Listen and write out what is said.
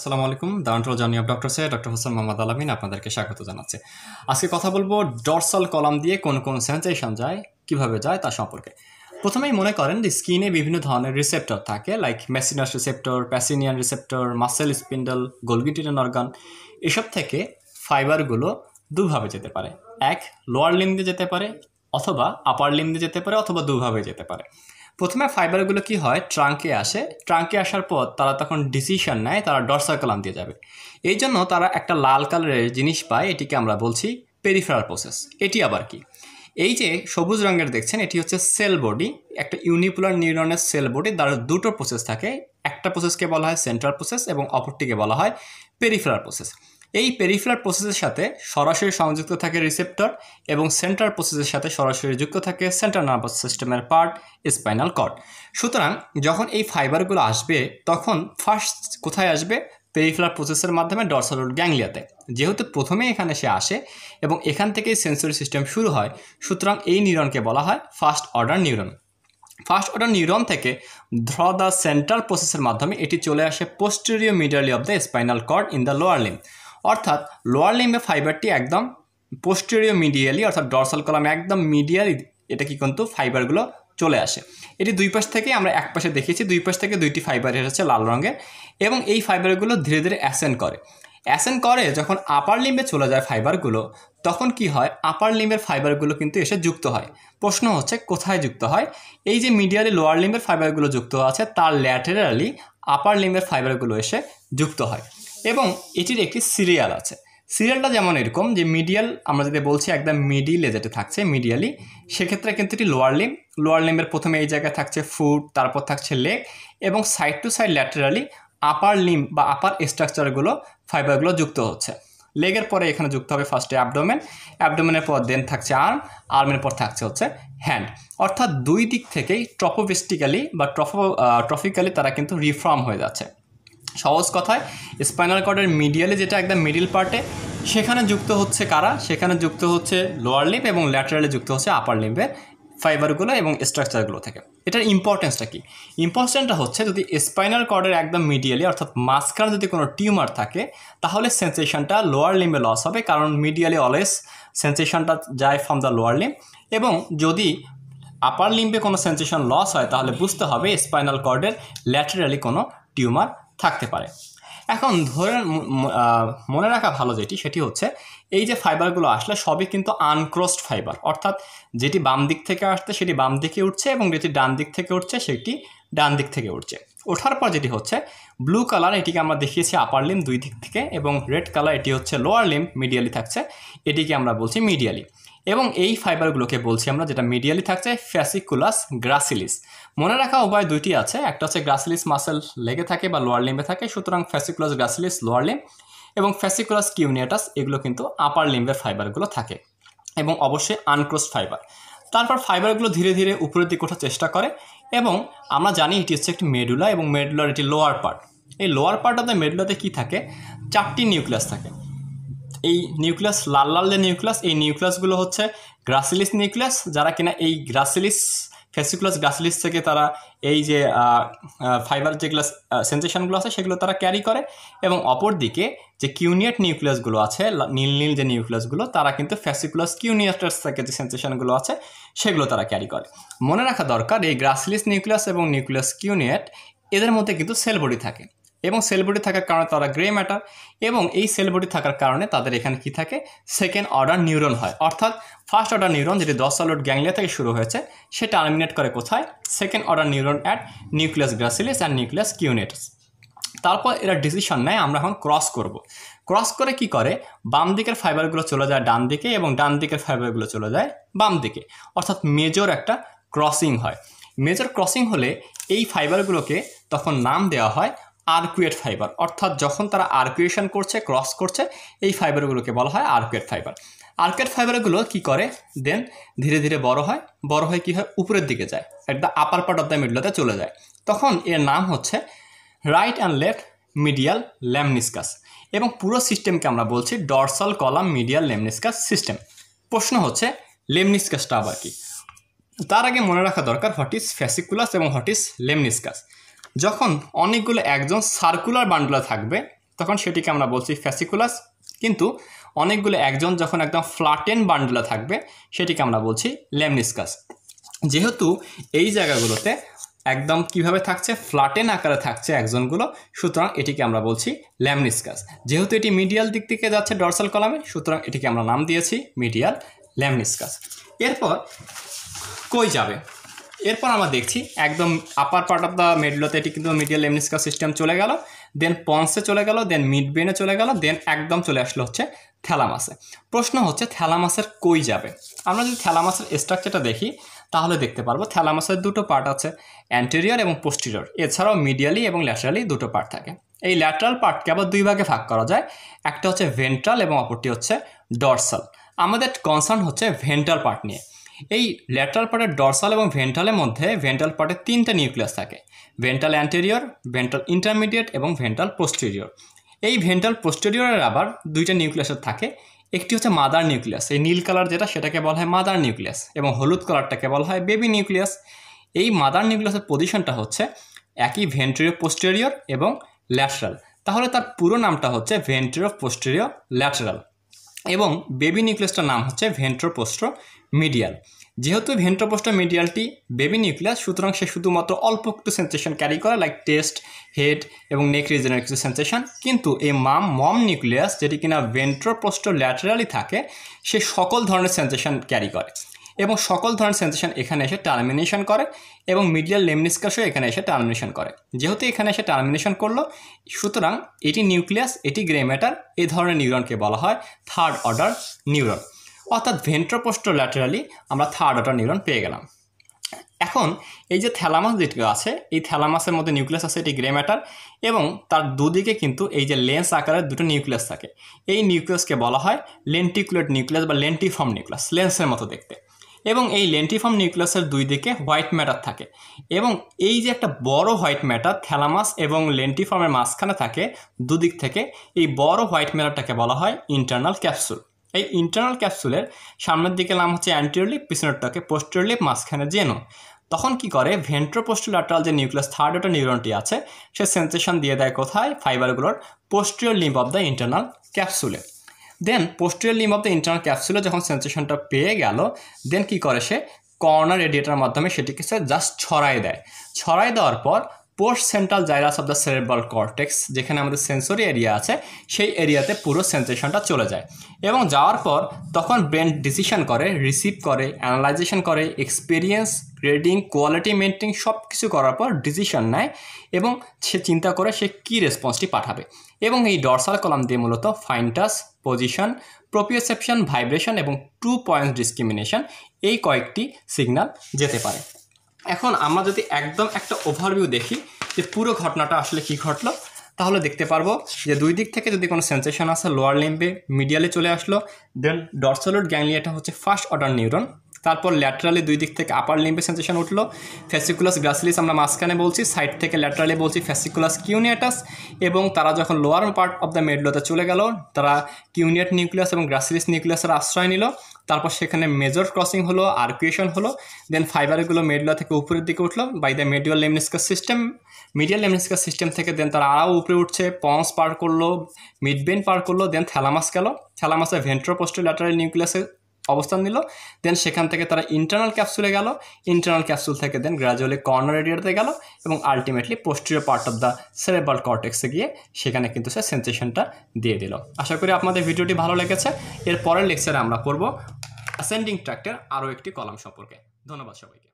আসসালামু আলাইকুম দারান্টল জার্নি অফ ডক্টরসে ডক্টর হোসেন মোহাম্মদ আলামিন আপনাদেরকে স্বাগত জানাচ্ছি আজকে কথা বলবো ডরসাল কলাম দিয়ে কোন কোন সেন্সেশন যায় কিভাবে যায় তা সম্পর্কে প্রথমেই মনে করেন যে স্কিনে বিভিন্ন ধরনের রিসেপ্টর থাকে like Meissner's receptor Pacinian receptor muscle spindle Golgi tendon organ এসব থেকে ফাইবারগুলো দুভাবে যেতে পারে এক লোয়ার লিম দিয়ে যেতে পারে অথবা আপার লিম দিয়ে যেতে পারে অথবা দুভাবে যেতে পারে প্রথমে ফাইবারগুলো কি হয় ট্রাঙ্কে আসে ট্রাঙ্কে আসার পর তারা তখন ডিসিশন নেয় তারা ডরসাল কলাম দিয়ে যাবে এই জন্য তারা একটা লাল কালারের জিনিস পায় এটিকে আমরা বলছি পেরিফেরাল প্রসেস এটি আবার কি এই যে সবুজ রঙের দেখছেন এটি হচ্ছে সেল বডি একটা ইউনিপুলার নিউরনের সেল বডি তার দুটো প্রসেস থাকে একটা প্রসেসকে বলা হয় সেন্ট্রাল প্রসেস এবং অপরটিকে বলা হয় পেরিফেরাল প্রসেস এই পেরিফেরাল প্রসেসের সাথে সরাসরি সংযুক্ত থাকে রিসেপ্টর এবং সেন্ট্রাল প্রসেসের সাথে সরাসরি যুক্ত থাকে সেন্ট্রাল নার্ভাস সিস্টেমের পার্ট স্পাইনাল কর্ড সুতরাং যখন এই ফাইবারগুলো আসবে তখন ফার্স্ট কোথায় আসবে পেরিফেরাল প্রসেসের মাধ্যমে ডরসাল রুট গ্যাংলিয়াতে যেহেতু প্রথমে এখানে সে আসে এবং এখান থেকেই সেন্সরি সিস্টেম শুরু হয় সুতরাং এই নিউরনকে বলা হয় first order neuron first order neuron থেকে ধ্র দ্য সেন্ট্রাল প্রসেসের মাধ্যমে এটি চলে আসে posterior medially of the spinal cord in the lower limb অর্থাৎ লোয়ার লিম্বে ফাইবারটি একদম পোস্টেরিও মিডিয়ালি অর্থাৎ ডরসাল কলামে একদম মিডিয়ালি এটা কি কিন্তু ফাইবারগুলো চলে আসে এটি দুই পাশ থেকে আমরা এক পাশে দেখিয়েছি দুই পাশ থেকে দুইটি ফাইবার এসেছে লাল রঙের এবং এই ফাইবারগুলো ধীরে ধীরে অ্যাসেন্ড করে অ্যাসেন্ড করে যখন আপার লিম্বে চলে যায় ফাইবারগুলো তখন কি হয় আপার লিম্বের ফাইবারগুলো কিন্তু এসে যুক্ত হয় প্রশ্ন হচ্ছে কোথায় যুক্ত হয় এই যে মিডিয়ালি লোয়ার লিম্বের ফাইবারগুলো যুক্ত আছে তার ল্যাটেরালি আপার লিম্বের ফাইবারগুলো এসে যুক্ত হয় এবং এটির একটি সিরিয়াল আছে সিরিয়ালটা যেমন এরকম যে মিডিয়াল আমরা যদি বলছি একদম মিডিলে যেটা থাকছে মিডিয়ালি সেক্ষেত্রে কিন্তু এটি লোয়ার লিম লোয়ার লিমের প্রথমে এই জায়গায় থাকছে ফুট তারপর থাকছে লেগ এবং side to side laterally upper limb বা আপার স্ট্রাকচারগুলো ফাইবারগুলো যুক্ত হচ্ছে লেগের পরে এখানে যুক্ত হবে ফার্স্টে অ্যাবডোমেন অ্যাবডোমেনের পর দেন থাকছে আর্ম আর্মের পর থাকছে হচ্ছে হ্যান্ড অর্থাৎ দুই দিক থেকেই ট্রপোভিস্টিক্যালি বা ট্রফো ট্রফিক্যালি তারা কিন্তু রিফর্ম হয়ে যাচ্ছে সহজ কথায় স্পাইনাল কর্ডের মিডিয়ালে যেটা একদম মিডিল পার্টে সেখানে যুক্ত হচ্ছে কারা সেখানে যুক্ত হচ্ছে লোয়ার লিম্প এবং ল্যাটারালে যুক্ত হচ্ছে আপার লিম্পের ফাইবারগুলো এবং স্ট্রাকচারগুলো থেকে এটার ইম্পর্টেন্সটা কি ইম্পর্টেন্টটা হচ্ছে যদি স্পাইনাল কর্ডের একদম মিডিয়ালি অর্থাৎ মাঝখানে যদি কোনো টিউমার থাকে তাহলে সেন্সেশনটা লোয়ার লিম্বে লস হবে কারণ মিডিয়ালি অলওয়েজ সেন্সেশনটা যায় ফ্রম দ্য লোয়ার লিম্প এবং যদি আপার লিম্বে কোনো সেন্সেশন লস হয় তাহলে বুঝতে হবে স্পাইনাল কর্ডের ল্যাটারালি কোনো টিউমার থাকতে পারে এখন ধরে মনে রাখা ভালো যেটি সেটি হচ্ছে এই যে ফাইবারগুলো আসলে সবই কিন্তু আনক্রসড ফাইবার অর্থাৎ যেটি বাম দিক থেকে আসছে সেটি বাম দিকে উঠছে এবং যেটি ডান দিক থেকে উঠছে সেটি ডান দিক থেকে উঠছে ওঠার পর যেটি হচ্ছে ব্লু কালার এটিকে আমরা দেখিয়েছি আপার লিম দুই দিক থেকে এবং রেড কালার এটি হচ্ছে লোয়ার লিম মিডিয়ালি থাকছে এটিকে আমরা বলছি মিডিয়ালি এবং এই ফাইবারগুলোকে বলছি আমরা যেটা মিডিয়ালি থাকছে ফ্যাসিকুলাস গ্রাসিলিস মনে রাখা উপায় দুইটি আছে একটা হচ্ছে গ্রাসিলিস মাসেল লেগে থাকে বা লোয়ার লিম্বে থাকে সুতরাং ফ্যাসিকুলাস গ্রাসিলিস লোয়ার লিম্ব এবং ফ্যাসিকুলাস কিউনিয়াটাস এগুলো কিন্তু আপার লিম্বের ফাইবারগুলো থাকে এবং অবশ্যই আনক্রোস ফাইবার তারপর ফাইবারগুলো ধীরে ধীরে উপরের দিকে ওঠার চেষ্টা করে এবং আমরা জানি এটি হচ্ছে একটি মেডুলা এবং মেডুলার এটি লোয়ার পার্ট এই লোয়ার পার্ট অফ দ্য মেডুলাতে কী থাকে চারটি নিউক্লিয়াস থাকে এই নিউক্লিয়াস লাল লাল যে নিউক্লিয়াস এই নিউক্লিয়াসগুলো হচ্ছে গ্রাসিলিস নিউক্লিয়াস যারা কিনা এই গ্রাসিলিস ফেসিকুলাস গ্রাসিলিস থেকে তারা এই যে ফাইবার যেগুলো সেন্সেশনগুলো আছে সেগুলো তারা ক্যারি করে এবং অপরদিকে যে কিউনিয়েট নিউক্লিয়াসগুলো আছে নীল নীল যে নিউক্লিয়াসগুলো তারা কিন্তু ফ্যাসিকুলাস কিউনিয়েটার্স থেকে যে সেন্সেশনগুলো আছে সেগুলো তারা ক্যারি করে মনে রাখা দরকার এই গ্রাসিলিস নিউক্লিয়াস এবং নিউক্লিয়াস কিউনিয়েট এদের মধ্যে কিন্তু সেল বডি থাকে এবং সেল থাকার কারণে তারা গ্রে ম্যাটার এবং এই সেল থাকার কারণে তাদের এখানে কি থাকে সেকেন্ড অর্ডার নিউরন হয় অর্থাৎ ফার্স্ট অর্ডার নিউরন যেটি দশ সালোড গ্যাংলিয়া থেকে শুরু হয়েছে সে টার্মিনেট করে কোথায় second order neuron at nucleus gracilis and nucleus cuneatus তারপর এরা ডিসিশন নেয় আমরা এখন ক্রস করব। ক্রস করে কি করে বাম দিকের ফাইবারগুলো চলে যায় ডান দিকে এবং ডান দিকের ফাইবারগুলো চলে যায় বাম দিকে অর্থাৎ মেজর একটা ক্রসিং হয় মেজর ক্রসিং হলে এই ফাইবারগুলোকে তখন নাম দেওয়া হয় আর্কুয়েট ফাইবার অর্থাৎ যখন তারা আর্কুয়েশন করছে ক্রস করছে এই ফাইবারগুলোকে বলা হয় আর্কুয়েট ফাইবার আর্কুয়েট ফাইবারগুলো কি করে দেন ধীরে ধীরে বড় হয় বড় হয় কি হয় উপরের দিকে যায় at the upper part of the মিডলতে চলে যায় তখন এর নাম হচ্ছে right and left medial lemniscus এবং পুরো সিস্টেমকে আমরা বলছি dorsal column medial lemniscus system প্রশ্ন হচ্ছে লেমনিসকাসটা আবার কি তার আগে মনে রাখা দরকার হট ইস ফ্যাসিকুলাস এবং হট ইস লেমনিসকাস যখন অনেকগুলো একজন সার্কুলার বান্ডুলা থাকবে তখন সেটিকে আমরা বলছি ফ্যাসিকুলাস কিন্তু অনেকগুলো একজন যখন একদম ফ্লাটেন বান্ডুলা থাকবে সেটিকে আমরা বলছি ল্যামনিসকাস যেহেতু এই জায়গাগুলোতে একদম কিভাবে থাকছে ফ্ল্যাটেন আকারে থাকছে একজনগুলো সুতরাং এটিকে আমরা বলছি ল্যামনিসকাস যেহেতু এটি মিডিয়াল দিক থেকে যাচ্ছে ডরসাল কলামে সুতরাং এটিকে আমরা নাম দিয়েছি মিডিয়াল ল্যামনিসকাস এরপর কই যাবে এরপর আমরা দেখছি একদম আপার পার্ট অফ দ্য মিডলোতে এটি কিন্তু মিডিয়াল এমনিস্কা সিস্টেম চলে গেল দেন পন্সে চলে গেল দেন মিড ব্রেনে চলে গেল দেন একদম চলে আসলো হচ্ছে থ্যালামাসে প্রশ্ন হচ্ছে থ্যালামাসের কই যাবে আমরা যদি থ্যালামাসের স্ট্রাকচারটা দেখি তাহলে দেখতে পারবো থ্যালামাসের দুটো পার্ট আছে অ্যান্টেরিয়র এবং পোস্টিরিয়র এছাড়াও মিডিয়ালি এবং ল্যাটারালি দুটো পার্ট থাকে এই ল্যাটারাল পার্টকে আবার দুই ভাগে ভাগ করা যায় একটা হচ্ছে ভেন্ট্রাল এবং অপরটি হচ্ছে ডরসাল আমাদের কনসার্ন হচ্ছে ভেন্ট্রাল পার্ট নিয়ে এই ল্যাটারাল পার্টের ডরসাল এবং ভেন্টালের মধ্যে ভেন্টাল পার্টের তিনটা নিউক্লিয়াস থাকে ভেন্টাল অ্যান্টেরিয়র ভেন্টাল ইন্টারমিডিয়েট এবং ভেন্টাল পোস্টেরিয়র এই ভেন্টাল পোস্টেরিয়রের আবার দুইটা নিউক্লিয়াসের থাকে একটি হচ্ছে মাদার নিউক্লিয়াস এই নীল কালার যেটা সেটাকে বলা হয় মাদার নিউক্লিয়াস এবং হলুদ কালারটাকে বলা হয় বেবি নিউক্লিয়াস এই মাদার নিউক্লিয়াসের পজিশনটা হচ্ছে একই ভেন্ট্রিও পোস্টেরিয়র এবং ল্যাটারাল তাহলে তার পুরো নামটা হচ্ছে ভেন্ট্রিও পোস্টেরিয় ল্যাটারাল এবং বেবি নিউক্লিয়াসটার নাম হচ্ছে ভেন্ট্রোপোস্ট্রো মিডিয়াল যেহেতু ভেন্ট্রোপোস্ট্রো মিডিয়ালটি বেবি নিউক্লিয়াস সুতরাং সে শুধুমাত্র অল্প একটু সেন্সেশন ক্যারি করে লাইক টেস্ট হেড এবং নেক রিজনের কিছু সেন্সেশন কিন্তু এই মাম মম নিউক্লিয়াস যেটি কিনা ভেন্ট্রোপোস্ট ল্যাটারালি থাকে সে সকল ধরনের সেন্সেশন ক্যারি করে এবং সকল ধরনের সেন্সেশন এখানে এসে টার্মিনেশন করে এবং মিডিয়াল লেমনিসকাসও এখানে এসে টার্মিনেশন করে যেহেতু এখানে এসে টার্মিনেশন করলো সুতরাং এটি নিউক্লিয়াস এটি গ্রে ম্যাটার এই ধরনের নিউরনকে বলা হয় থার্ড অর্ডার নিউরন অর্থাৎ ভেন্ট্রোপোস্ট ল্যাটারালি আমরা থার্ড অর্ডার নিউরন পেয়ে গেলাম এখন এই যে থ্যালামাস যেটি আছে এই থ্যালামাসের মধ্যে নিউক্লিয়াস আছে এটি গ্রে ম্যাটার এবং তার দুদিকে কিন্তু এই যে লেন্স আকারের দুটো নিউক্লিয়াস থাকে এই নিউক্লিয়াসকে বলা হয় লেন্টিকুলেট নিউক্লিয়াস বা লেন্টিফর্ম নিউক্লিয়াস লেন্সের মতো দেখতে এবং এই লেন্টিফর্ম নিউক্লিয়াসের দুই দিকে হোয়াইট ম্যাটার থাকে এবং এই যে একটা বড় হোয়াইট ম্যাটার থ্যালামাস এবং লেন্টিফর্মের মাঝখানে থাকে দুদিক থেকে এই বড় হোয়াইট ম্যাটারটাকে বলা হয় ইন্টারনাল ক্যাপসুল এই ইন্টারনাল ক্যাপসুলের সামনের দিকে নাম হচ্ছে অ্যান্টিরলিপ পিছনেরটাকে পোস্টেরলিপ মাঝখানে জেনো তখন কি করে ভেন্ট্রোপোস্টুলাটাল যে নিউক্লিয়াস থার্ড ওটা নিউরনটি আছে সে সেন্সেশন দিয়ে দেয় কোথায় ফাইবারগুলোর posterior limb of the internal ক্যাপসুলে then posterior limb of the internal ক্যাপসুলে যখন সেন্সেশনটা পেয়ে গেল দেন কি করে সে কর্নার রেডিয়েটার মাধ্যমে সেটিকে সে জাস্ট ছড়ায় দেয় ছড়ায় দেওয়ার পর post central gyrus of the cerebral cortex যেখানে আমাদের সেন্সরি এরিয়া আছে সেই এরিয়াতে পুরো সেন্সেশনটা চলে যায় এবং যাওয়ার পর তখন ব্রেন ডিসিশন করে রিসিভ করে অ্যানালাইজেশন করে এক্সপিরিয়েন্স রেডিং কোয়ালিটি মেনটেন সব কিছু করার পর ডিসিশন নেয় এবং সে চিন্তা করে সে কি রেসপন্সটি পাঠাবে এবং এই ডরসাল কলাম দিয়ে মূলত ফাইনটাস পজিশন প্রোপিওসেপশন ভাইব্রেশন এবং টু পয়েন্টস ডিসক্রিমিনেশন এই কয়েকটি সিগনাল যেতে পারে এখন আমরা যদি একদম একটা ওভারভিউ দেখি যে পুরো ঘটনাটা আসলে কি ঘটলো তাহলে দেখতে পারবো যে দুই দিক থেকে যদি কোনো সেন্সেশন আসে লোয়ার লিম্বে মিডিয়ালে চলে আসলো দেন ডরসোলোড গ্যাংলিয়াটা হচ্ছে ফার্স্ট অর্ডার নিউরন তারপর ল্যাটারালি দুই দিক থেকে আপার লিম্বে সেন্সেশন উঠলো ফ্যাসিকুলাস গ্রাসিলিস আমরা মাঝখানে বলছি সাইড থেকে ল্যাটারালি বলছি ফ্যাসিকুলাস কিউনিয়াটাস এবং তারা যখন লোয়ার পার্ট অফ দ্য মেডলোতে চলে গেল তারা কিউনিয়াট নিউক্লিয়াস এবং গ্রাসিলিস নিউক্লিয়াসের আশ্রয় নিল তারপর সেখানে মেজর ক্রসিং হলো আর্কুয়েশন হলো দেন ফাইবারগুলো মেডলা থেকে উপরের দিকে উঠলো by the medial lemniscal system medial lemniscal system থেকে দেন তারা আরও উপরে উঠছে পন্স পার করলো মিডবেন পার করলো দেন থ্যালামাস গেল থ্যালামাসে ভেন্ট্রোপোস্টেল ল্যাটারাল নিউক্লিয়াসে অবস্থান নিল দেন সেখান থেকে তারা ইন্টারনাল ক্যাপসুলে গেল ইন্টারনাল ক্যাপসুল থেকে দেন গ্রাজুয়ালি কর্নার এরিয়াতে গেল এবং ultimately posterior part of the cerebral কর্টেক্সে গিয়ে সেখানে কিন্তু সে সেন্সেশনটা দিয়ে দিল আশা করি আপনাদের ভিডিওটি ভালো লেগেছে এর পরের লেকচারে আমরা পড়ব অ্যাসেন্ডিং ট্র্যাক্টের আরও একটি কলাম সম্পর্কে ধন্যবাদ সবাইকে